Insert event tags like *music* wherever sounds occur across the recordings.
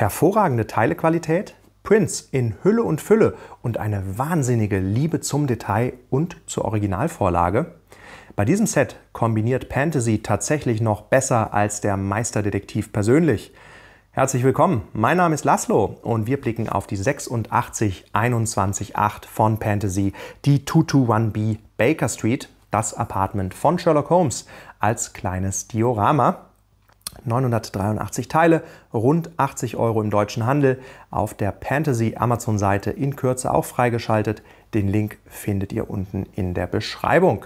Hervorragende Teilequalität, Prints in Hülle und Fülle und eine wahnsinnige Liebe zum Detail und zur Originalvorlage. Bei diesem Set kombiniert Fantasy tatsächlich noch besser als der Meisterdetektiv persönlich. Herzlich willkommen, mein Name ist Laszlo und wir blicken auf die 86218 von Fantasy, die 221B Baker Street, das Apartment von Sherlock Holmes, als kleines Diorama. 983 Teile, rund 80 Euro im deutschen Handel, auf der Fantasy Amazon-Seite in Kürze auch freigeschaltet. Den Link findet ihr unten in der Beschreibung.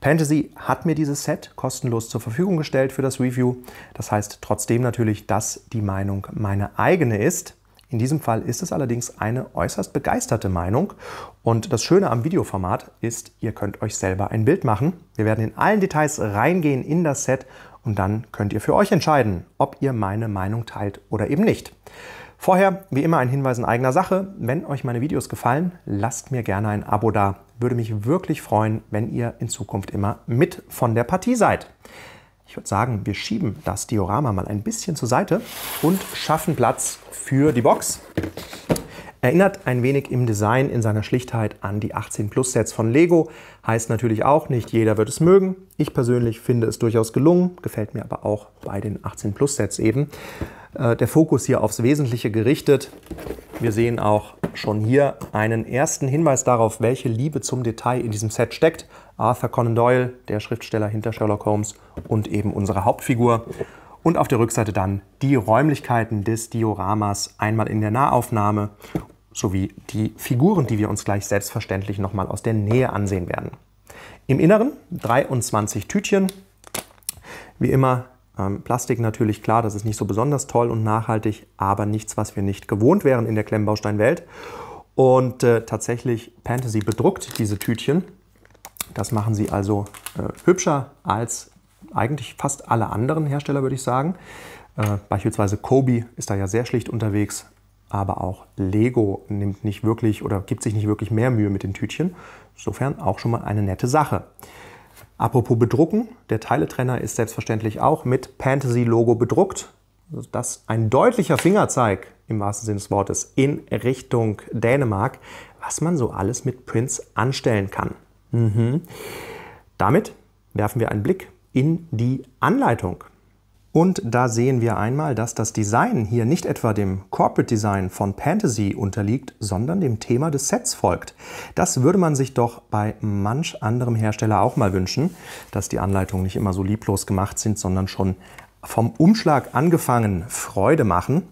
Fantasy hat mir dieses Set kostenlos zur Verfügung gestellt für das Review. Das heißt trotzdem natürlich, dass die Meinung meine eigene ist. In diesem Fall ist es allerdings eine äußerst begeisterte Meinung. Und das Schöne am Videoformat ist, ihr könnt euch selber ein Bild machen. Wir werden in allen Details reingehen in das Set und dann könnt ihr für euch entscheiden, ob ihr meine Meinung teilt oder eben nicht. Vorher, wie immer, ein Hinweis in eigener Sache. Wenn euch meine Videos gefallen, lasst mir gerne ein Abo da. Würde mich wirklich freuen, wenn ihr in Zukunft immer mit von der Partie seid. Ich würde sagen, wir schieben das Diorama mal ein bisschen zur Seite und schaffen Platz für die Box. Erinnert ein wenig im Design in seiner Schlichtheit an die 18 Plus Sets von Lego. Heißt natürlich auch, nicht jeder wird es mögen. Ich persönlich finde es durchaus gelungen, gefällt mir aber auch bei den 18 Plus Sets eben. Äh, der Fokus hier aufs Wesentliche gerichtet. Wir sehen auch schon hier einen ersten Hinweis darauf, welche Liebe zum Detail in diesem Set steckt. Arthur Conan Doyle, der Schriftsteller hinter Sherlock Holmes und eben unsere Hauptfigur. Und auf der Rückseite dann die Räumlichkeiten des Dioramas, einmal in der Nahaufnahme sowie die Figuren, die wir uns gleich selbstverständlich nochmal aus der Nähe ansehen werden. Im Inneren 23 Tütchen, wie immer ähm, Plastik natürlich klar, das ist nicht so besonders toll und nachhaltig, aber nichts, was wir nicht gewohnt wären in der Klemmbausteinwelt. Und äh, tatsächlich, Fantasy bedruckt diese Tütchen. Das machen sie also äh, hübscher als eigentlich fast alle anderen Hersteller, würde ich sagen. Äh, beispielsweise Kobe ist da ja sehr schlicht unterwegs aber auch Lego nimmt nicht wirklich oder gibt sich nicht wirklich mehr Mühe mit den Tütchen. Insofern auch schon mal eine nette Sache. Apropos bedrucken, der Teiletrenner ist selbstverständlich auch mit Fantasy-Logo bedruckt. Das ein deutlicher Fingerzeig im wahrsten Sinne des Wortes in Richtung Dänemark, was man so alles mit Prince anstellen kann. Mhm. Damit werfen wir einen Blick in die Anleitung. Und da sehen wir einmal, dass das Design hier nicht etwa dem Corporate Design von Fantasy unterliegt, sondern dem Thema des Sets folgt. Das würde man sich doch bei manch anderem Hersteller auch mal wünschen, dass die Anleitungen nicht immer so lieblos gemacht sind, sondern schon vom Umschlag angefangen Freude machen.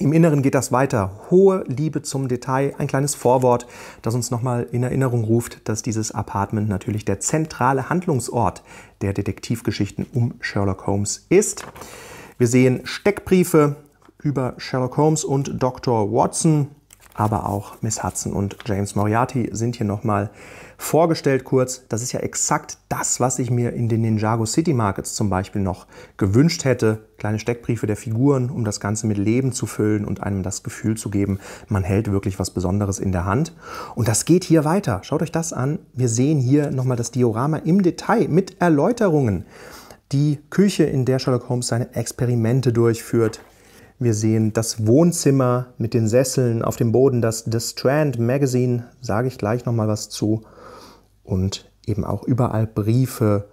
Im Inneren geht das weiter. Hohe Liebe zum Detail, ein kleines Vorwort, das uns nochmal in Erinnerung ruft, dass dieses Apartment natürlich der zentrale Handlungsort der Detektivgeschichten um Sherlock Holmes ist. Wir sehen Steckbriefe über Sherlock Holmes und Dr. Watson, aber auch Miss Hudson und James Moriarty sind hier nochmal vorgestellt kurz. Das ist ja exakt das, was ich mir in den Ninjago City Markets zum Beispiel noch gewünscht hätte. Kleine Steckbriefe der Figuren, um das Ganze mit Leben zu füllen und einem das Gefühl zu geben, man hält wirklich was Besonderes in der Hand. Und das geht hier weiter. Schaut euch das an. Wir sehen hier nochmal das Diorama im Detail mit Erläuterungen. Die Küche, in der Sherlock Holmes seine Experimente durchführt, wir sehen das Wohnzimmer mit den Sesseln auf dem Boden, das The Strand Magazine, sage ich gleich nochmal was zu. Und eben auch überall Briefe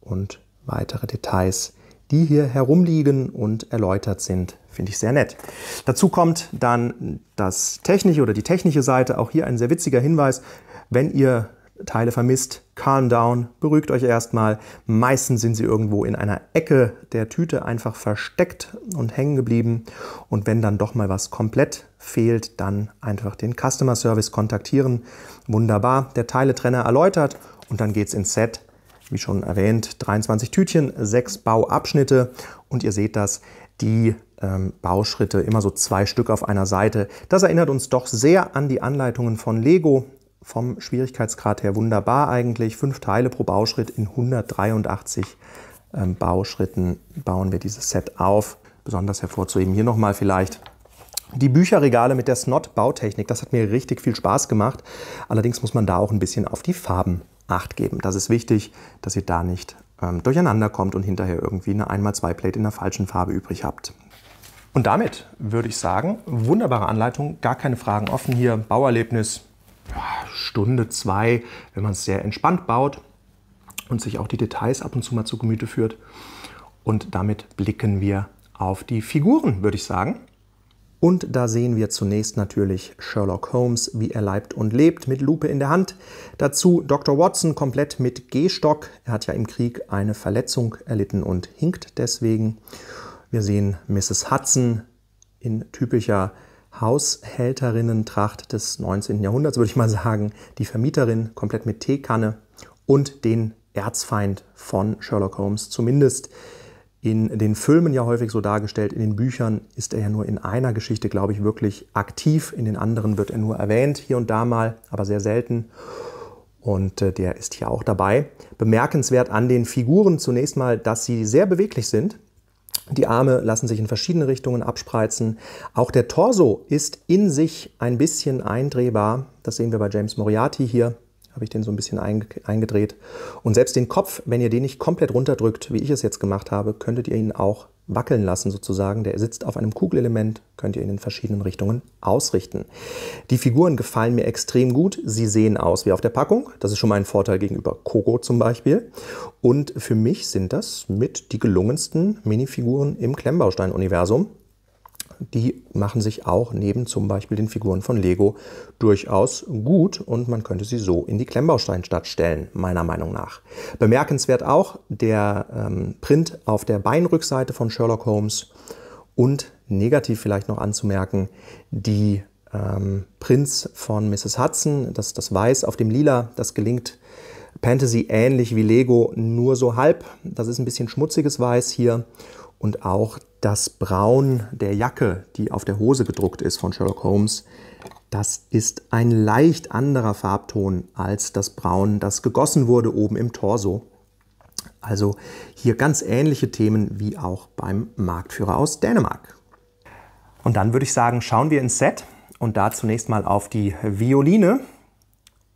und weitere Details, die hier herumliegen und erläutert sind. Finde ich sehr nett. Dazu kommt dann das technische oder die technische Seite. Auch hier ein sehr witziger Hinweis. Wenn ihr Teile vermisst, calm down, beruhigt euch erstmal. Meistens sind sie irgendwo in einer Ecke der Tüte einfach versteckt und hängen geblieben. Und wenn dann doch mal was komplett fehlt, dann einfach den Customer Service kontaktieren. Wunderbar, der Teiletrenner erläutert und dann geht's ins Set. Wie schon erwähnt, 23 Tütchen, sechs Bauabschnitte und ihr seht das, die ähm, Bauschritte, immer so zwei Stück auf einer Seite. Das erinnert uns doch sehr an die Anleitungen von Lego vom Schwierigkeitsgrad her wunderbar eigentlich. Fünf Teile pro Bauschritt in 183 ähm, Bauschritten bauen wir dieses Set auf. Besonders hervorzuheben hier nochmal vielleicht die Bücherregale mit der Snot-Bautechnik. Das hat mir richtig viel Spaß gemacht. Allerdings muss man da auch ein bisschen auf die Farben Acht geben. Das ist wichtig, dass ihr da nicht ähm, durcheinander kommt und hinterher irgendwie eine 1x2-Plate in der falschen Farbe übrig habt. Und damit würde ich sagen, wunderbare Anleitung, gar keine Fragen offen hier, Bauerlebnis Stunde, zwei, wenn man es sehr entspannt baut und sich auch die Details ab und zu mal zu Gemüte führt. Und damit blicken wir auf die Figuren, würde ich sagen. Und da sehen wir zunächst natürlich Sherlock Holmes, wie er leibt und lebt, mit Lupe in der Hand. Dazu Dr. Watson komplett mit Gehstock. Er hat ja im Krieg eine Verletzung erlitten und hinkt deswegen. Wir sehen Mrs. Hudson in typischer Haushälterinnen-Tracht des 19. Jahrhunderts, würde ich mal sagen. Die Vermieterin komplett mit Teekanne und den Erzfeind von Sherlock Holmes. Zumindest in den Filmen ja häufig so dargestellt, in den Büchern ist er ja nur in einer Geschichte, glaube ich, wirklich aktiv. In den anderen wird er nur erwähnt, hier und da mal, aber sehr selten. Und äh, der ist hier auch dabei. Bemerkenswert an den Figuren zunächst mal, dass sie sehr beweglich sind. Die Arme lassen sich in verschiedene Richtungen abspreizen. Auch der Torso ist in sich ein bisschen eindrehbar. Das sehen wir bei James Moriarty hier. Habe ich den so ein bisschen eingedreht. Und selbst den Kopf, wenn ihr den nicht komplett runterdrückt, wie ich es jetzt gemacht habe, könntet ihr ihn auch wackeln lassen sozusagen. Der sitzt auf einem Kugelelement, könnt ihr in den verschiedenen Richtungen ausrichten. Die Figuren gefallen mir extrem gut. Sie sehen aus wie auf der Packung. Das ist schon mal ein Vorteil gegenüber Kogo zum Beispiel. Und für mich sind das mit die gelungensten Minifiguren im Klemmbaustein-Universum die machen sich auch neben zum Beispiel den Figuren von Lego durchaus gut und man könnte sie so in die Klemmbausteinstadt stellen, meiner Meinung nach. Bemerkenswert auch der ähm, Print auf der Beinrückseite von Sherlock Holmes und negativ vielleicht noch anzumerken, die ähm, Prints von Mrs. Hudson, das, das Weiß auf dem Lila, das gelingt Fantasy ähnlich wie Lego, nur so halb. Das ist ein bisschen schmutziges Weiß hier. Und auch das Braun der Jacke, die auf der Hose gedruckt ist von Sherlock Holmes, das ist ein leicht anderer Farbton als das Braun, das gegossen wurde oben im Torso. Also hier ganz ähnliche Themen wie auch beim Marktführer aus Dänemark. Und dann würde ich sagen, schauen wir ins Set und da zunächst mal auf die Violine.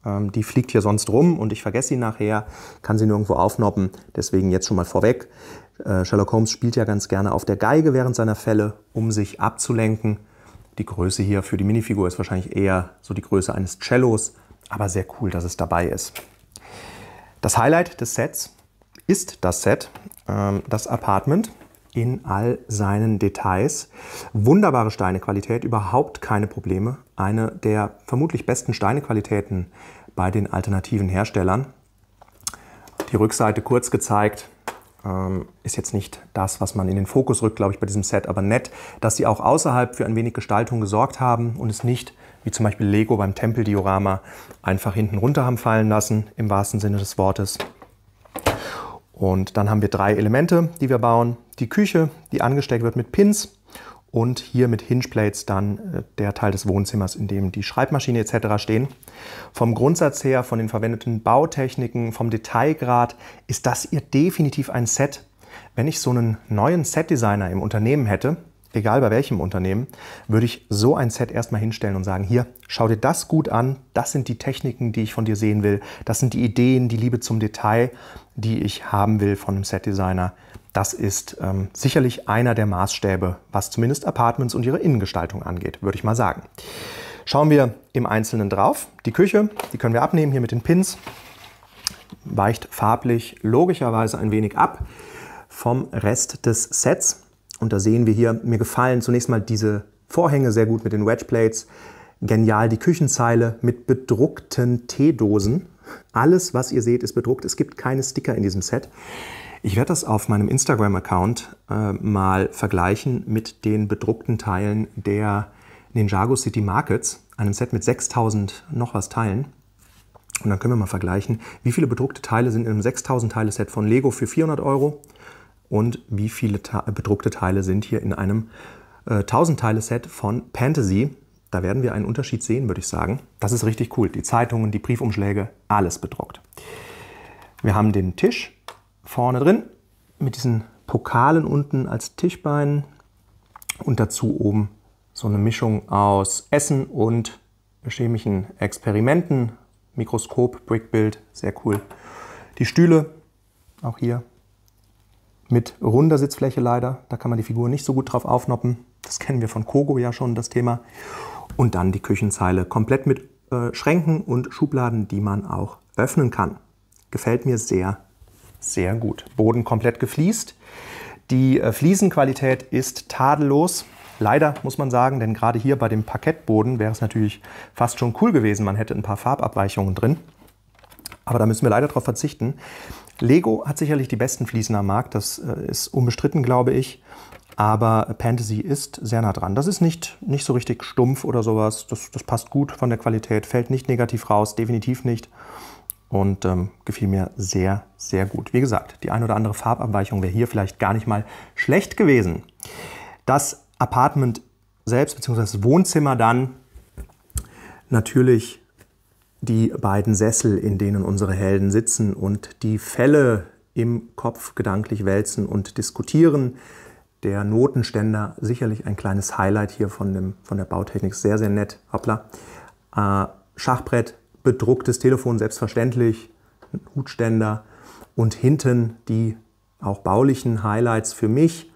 Ähm, die fliegt hier sonst rum und ich vergesse sie nachher, kann sie nirgendwo aufnoppen. Deswegen jetzt schon mal vorweg. Äh, Sherlock Holmes spielt ja ganz gerne auf der Geige während seiner Fälle, um sich abzulenken. Die Größe hier für die Minifigur ist wahrscheinlich eher so die Größe eines Cellos, aber sehr cool, dass es dabei ist. Das Highlight des Sets ist das Set, ähm, das Apartment in all seinen Details. Wunderbare Steinequalität, überhaupt keine Probleme. Eine der vermutlich besten Steinequalitäten bei den alternativen Herstellern. Die Rückseite kurz gezeigt, ähm, ist jetzt nicht das, was man in den Fokus rückt, glaube ich, bei diesem Set, aber nett, dass sie auch außerhalb für ein wenig Gestaltung gesorgt haben und es nicht, wie zum Beispiel Lego beim Tempeldiorama, einfach hinten runter haben fallen lassen, im wahrsten Sinne des Wortes. Und dann haben wir drei Elemente, die wir bauen. Die Küche, die angesteckt wird mit Pins und hier mit Hingeplates dann äh, der Teil des Wohnzimmers, in dem die Schreibmaschine etc. stehen. Vom Grundsatz her, von den verwendeten Bautechniken, vom Detailgrad ist das hier definitiv ein Set. Wenn ich so einen neuen Setdesigner im Unternehmen hätte, egal bei welchem Unternehmen, würde ich so ein Set erstmal hinstellen und sagen, hier, schau dir das gut an, das sind die Techniken, die ich von dir sehen will, das sind die Ideen, die Liebe zum Detail, die ich haben will von einem Setdesigner. Das ist ähm, sicherlich einer der Maßstäbe, was zumindest Apartments und ihre Innengestaltung angeht, würde ich mal sagen. Schauen wir im Einzelnen drauf. Die Küche, die können wir abnehmen hier mit den Pins. Weicht farblich logischerweise ein wenig ab vom Rest des Sets. Und da sehen wir hier, mir gefallen zunächst mal diese Vorhänge sehr gut mit den Wedge Plates. Genial die Küchenzeile mit bedruckten Teedosen. Alles, was ihr seht, ist bedruckt. Es gibt keine Sticker in diesem Set. Ich werde das auf meinem Instagram-Account äh, mal vergleichen mit den bedruckten Teilen der Ninjago City Markets, einem Set mit 6000 noch was Teilen. Und dann können wir mal vergleichen, wie viele bedruckte Teile sind in einem 6000 Teile Set von Lego für 400 Euro und wie viele Ta bedruckte Teile sind hier in einem äh, 1000 Teile Set von Fantasy. Da werden wir einen Unterschied sehen, würde ich sagen. Das ist richtig cool. Die Zeitungen, die Briefumschläge, alles bedruckt. Wir haben den Tisch, vorne drin mit diesen Pokalen unten als Tischbeinen und dazu oben so eine Mischung aus Essen und chemischen Experimenten. Mikroskop, Brickbild, sehr cool. Die Stühle, auch hier mit runder Sitzfläche leider. Da kann man die Figur nicht so gut drauf aufnoppen. Das kennen wir von Kogo ja schon, das Thema. Und dann die Küchenzeile, komplett mit äh, Schränken und Schubladen, die man auch öffnen kann. Gefällt mir sehr sehr gut. Boden komplett gefliest. Die äh, Fliesenqualität ist tadellos. Leider muss man sagen, denn gerade hier bei dem Parkettboden wäre es natürlich fast schon cool gewesen, man hätte ein paar Farbabweichungen drin. Aber da müssen wir leider darauf verzichten. Lego hat sicherlich die besten Fliesen am Markt, das äh, ist unbestritten, glaube ich. Aber Fantasy ist sehr nah dran. Das ist nicht, nicht so richtig stumpf oder sowas. Das, das passt gut von der Qualität, fällt nicht negativ raus, definitiv nicht und ähm, gefiel mir sehr, sehr gut. Wie gesagt, die ein oder andere Farbabweichung wäre hier vielleicht gar nicht mal schlecht gewesen. Das Apartment selbst, bzw. das Wohnzimmer dann, natürlich die beiden Sessel, in denen unsere Helden sitzen und die Fälle im Kopf gedanklich wälzen und diskutieren. Der Notenständer, sicherlich ein kleines Highlight hier von, dem, von der Bautechnik, sehr, sehr nett. Hoppla. Äh, Schachbrett, bedrucktes Telefon, selbstverständlich, ein Hutständer und hinten die auch baulichen Highlights für mich,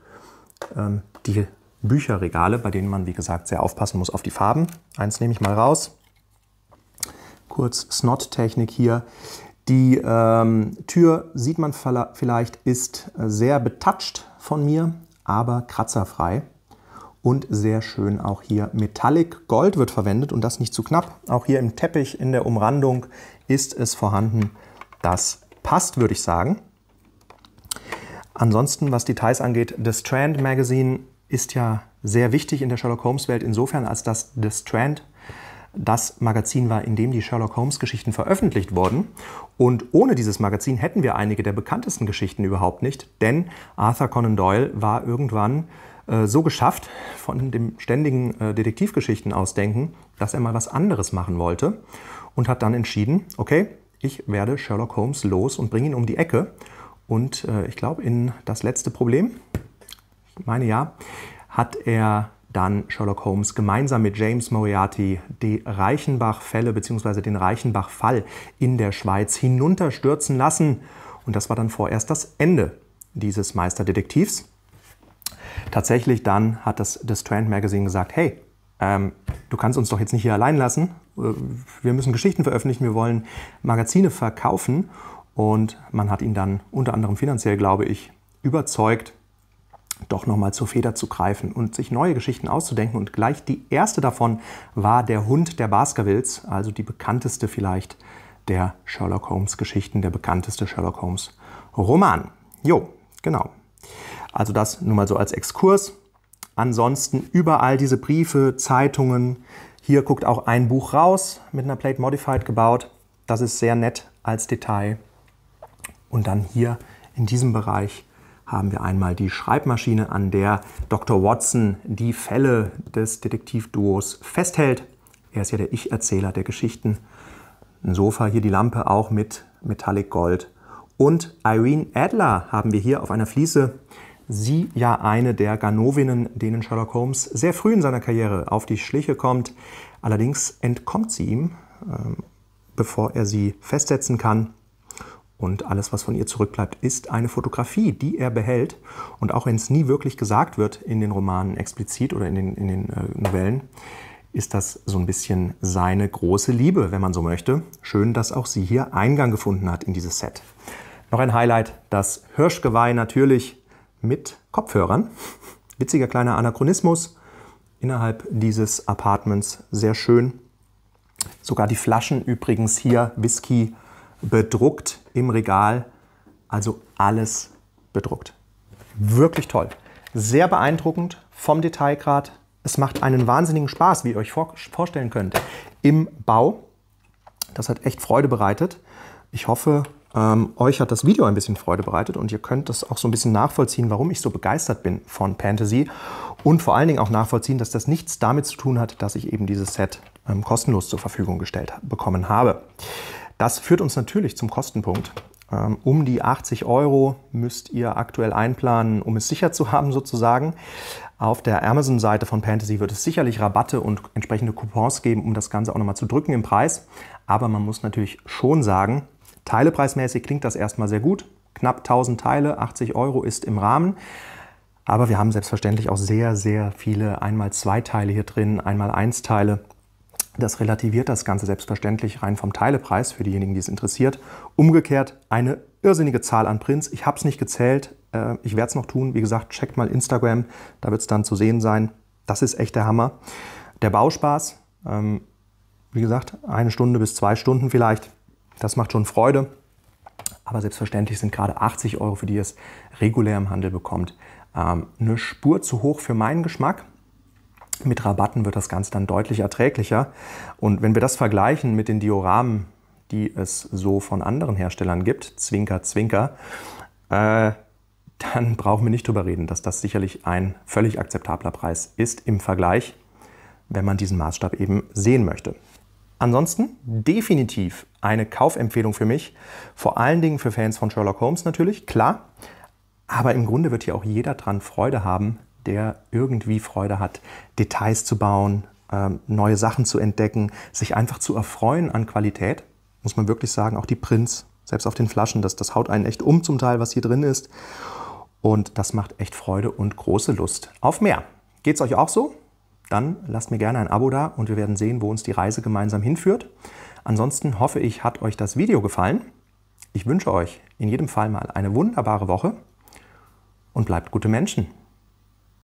ähm, die Bücherregale, bei denen man, wie gesagt, sehr aufpassen muss auf die Farben. Eins nehme ich mal raus. Kurz Snot-Technik hier. Die ähm, Tür, sieht man vielleicht, ist äh, sehr betatscht von mir, aber kratzerfrei und sehr schön auch hier Metallic Gold wird verwendet und das nicht zu knapp. Auch hier im Teppich, in der Umrandung ist es vorhanden. Das passt, würde ich sagen. Ansonsten, was Details angeht, das Strand Magazine ist ja sehr wichtig in der Sherlock Holmes Welt insofern, als das The Strand das Magazin war, in dem die Sherlock Holmes Geschichten veröffentlicht wurden. Und ohne dieses Magazin hätten wir einige der bekanntesten Geschichten überhaupt nicht, denn Arthur Conan Doyle war irgendwann äh, so geschafft von dem ständigen äh, Detektivgeschichten ausdenken, dass er mal was anderes machen wollte und hat dann entschieden, okay, ich werde Sherlock Holmes los und bringe ihn um die Ecke. Und äh, ich glaube, in das letzte Problem, ich meine ja, hat er dann Sherlock Holmes gemeinsam mit James Moriarty die Reichenbach-Fälle bzw. den Reichenbach-Fall in der Schweiz hinunterstürzen lassen. Und das war dann vorerst das Ende dieses Meisterdetektivs tatsächlich dann hat das, das Trend Magazine gesagt, hey, ähm, du kannst uns doch jetzt nicht hier allein lassen. Äh, wir müssen Geschichten veröffentlichen, wir wollen Magazine verkaufen. Und man hat ihn dann unter anderem finanziell, glaube ich, überzeugt, doch nochmal zur Feder zu greifen und sich neue Geschichten auszudenken. Und gleich die erste davon war Der Hund der Baskervilles, also die bekannteste vielleicht der Sherlock Holmes Geschichten, der bekannteste Sherlock Holmes Roman. Jo, genau. Also das nur mal so als Exkurs. Ansonsten überall diese Briefe, Zeitungen. Hier guckt auch ein Buch raus, mit einer Plate Modified gebaut. Das ist sehr nett als Detail. Und dann hier in diesem Bereich haben wir einmal die Schreibmaschine, an der Dr. Watson die Fälle des Detektivduos festhält. Er ist ja der Ich-Erzähler der Geschichten. Ein Sofa, hier die Lampe auch mit Metallic Gold. Und Irene Adler haben wir hier auf einer Fliese sie ja eine der Ganovinnen, denen Sherlock Holmes sehr früh in seiner Karriere auf die Schliche kommt. Allerdings entkommt sie ihm, ähm, bevor er sie festsetzen kann. Und alles, was von ihr zurückbleibt, ist eine Fotografie, die er behält. Und auch wenn es nie wirklich gesagt wird in den Romanen explizit oder in den, in den äh, Novellen, ist das so ein bisschen seine große Liebe, wenn man so möchte. Schön, dass auch sie hier Eingang gefunden hat in dieses Set. Noch ein Highlight, das Hirschgeweih natürlich, mit Kopfhörern. Witziger kleiner Anachronismus innerhalb dieses Apartments. Sehr schön. Sogar die Flaschen übrigens hier, Whisky bedruckt im Regal. Also alles bedruckt. Wirklich toll. Sehr beeindruckend vom Detailgrad. Es macht einen wahnsinnigen Spaß, wie ihr euch vorstellen könnt, im Bau. Das hat echt Freude bereitet. Ich hoffe, ähm, euch hat das Video ein bisschen Freude bereitet und ihr könnt das auch so ein bisschen nachvollziehen, warum ich so begeistert bin von Fantasy und vor allen Dingen auch nachvollziehen, dass das nichts damit zu tun hat, dass ich eben dieses Set ähm, kostenlos zur Verfügung gestellt bekommen habe. Das führt uns natürlich zum Kostenpunkt. Ähm, um die 80 Euro müsst ihr aktuell einplanen, um es sicher zu *laughs* haben sozusagen. Auf der Amazon-Seite von Fantasy wird es sicherlich Rabatte und entsprechende Coupons geben, um das Ganze auch nochmal zu drücken im Preis. Aber man muss natürlich schon sagen, Teilepreismäßig klingt das erstmal sehr gut. Knapp 1000 Teile, 80 Euro ist im Rahmen. Aber wir haben selbstverständlich auch sehr, sehr viele einmal zwei Teile hier drin, einmal eins Teile. Das relativiert das Ganze selbstverständlich rein vom Teilepreis für diejenigen, die es interessiert. Umgekehrt eine irrsinnige Zahl an Prints. Ich habe es nicht gezählt. Äh, ich werde es noch tun. Wie gesagt, checkt mal Instagram. Da wird es dann zu sehen sein. Das ist echt der Hammer. Der Bauspaß, ähm, wie gesagt, eine Stunde bis zwei Stunden vielleicht. Das macht schon Freude. Aber selbstverständlich sind gerade 80 Euro, für die ihr es regulär im Handel bekommt, ähm, eine Spur zu hoch für meinen Geschmack. Mit Rabatten wird das Ganze dann deutlich erträglicher. Und wenn wir das vergleichen mit den Dioramen, die es so von anderen Herstellern gibt, Zwinker, Zwinker, äh, dann *laughs* brauchen wir nicht drüber reden, dass das sicherlich ein völlig akzeptabler Preis ist im Vergleich, wenn man diesen Maßstab eben sehen möchte. Ansonsten definitiv eine Kaufempfehlung für mich, vor allen Dingen für Fans von Sherlock Holmes natürlich, klar. Aber im Grunde wird hier auch jeder dran Freude haben, der irgendwie Freude hat, Details zu bauen, ähm, neue Sachen zu entdecken, sich einfach zu erfreuen an Qualität. Muss man wirklich sagen, auch die Prints, selbst auf den Flaschen, das, das haut einen echt um zum Teil, was hier drin ist. Und das macht echt Freude und große Lust auf mehr. Geht's euch auch so? dann lasst mir gerne ein Abo da und wir werden sehen, wo uns die Reise gemeinsam hinführt. Ansonsten hoffe ich, hat euch das Video gefallen. Ich wünsche euch in jedem Fall mal eine wunderbare Woche und bleibt gute Menschen.